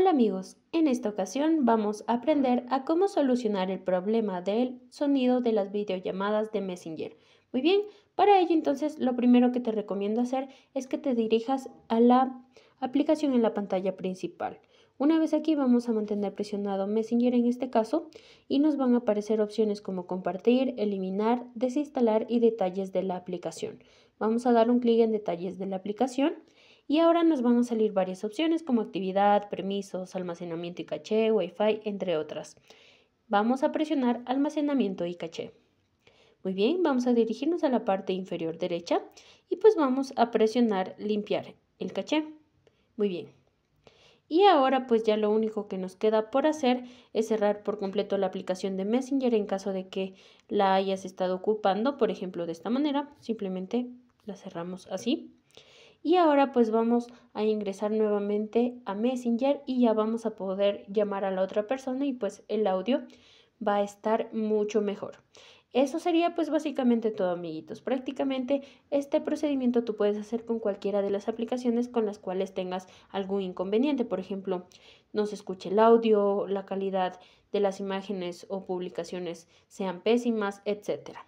Hola amigos, en esta ocasión vamos a aprender a cómo solucionar el problema del sonido de las videollamadas de Messenger. Muy bien, para ello entonces lo primero que te recomiendo hacer es que te dirijas a la aplicación en la pantalla principal. Una vez aquí vamos a mantener presionado Messenger en este caso y nos van a aparecer opciones como compartir, eliminar, desinstalar y detalles de la aplicación. Vamos a dar un clic en detalles de la aplicación. Y ahora nos van a salir varias opciones como actividad, permisos, almacenamiento y caché, Wi-Fi, entre otras. Vamos a presionar almacenamiento y caché. Muy bien, vamos a dirigirnos a la parte inferior derecha y pues vamos a presionar limpiar el caché. Muy bien. Y ahora pues ya lo único que nos queda por hacer es cerrar por completo la aplicación de Messenger en caso de que la hayas estado ocupando, por ejemplo de esta manera, simplemente la cerramos así. Y ahora pues vamos a ingresar nuevamente a Messenger y ya vamos a poder llamar a la otra persona y pues el audio va a estar mucho mejor. Eso sería pues básicamente todo amiguitos. Prácticamente este procedimiento tú puedes hacer con cualquiera de las aplicaciones con las cuales tengas algún inconveniente. Por ejemplo, no se escuche el audio, la calidad de las imágenes o publicaciones sean pésimas, etcétera.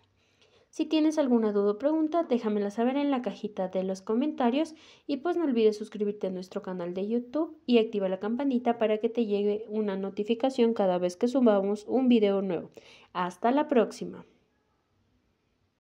Si tienes alguna duda o pregunta, déjamela saber en la cajita de los comentarios y pues no olvides suscribirte a nuestro canal de YouTube y activa la campanita para que te llegue una notificación cada vez que subamos un video nuevo. Hasta la próxima.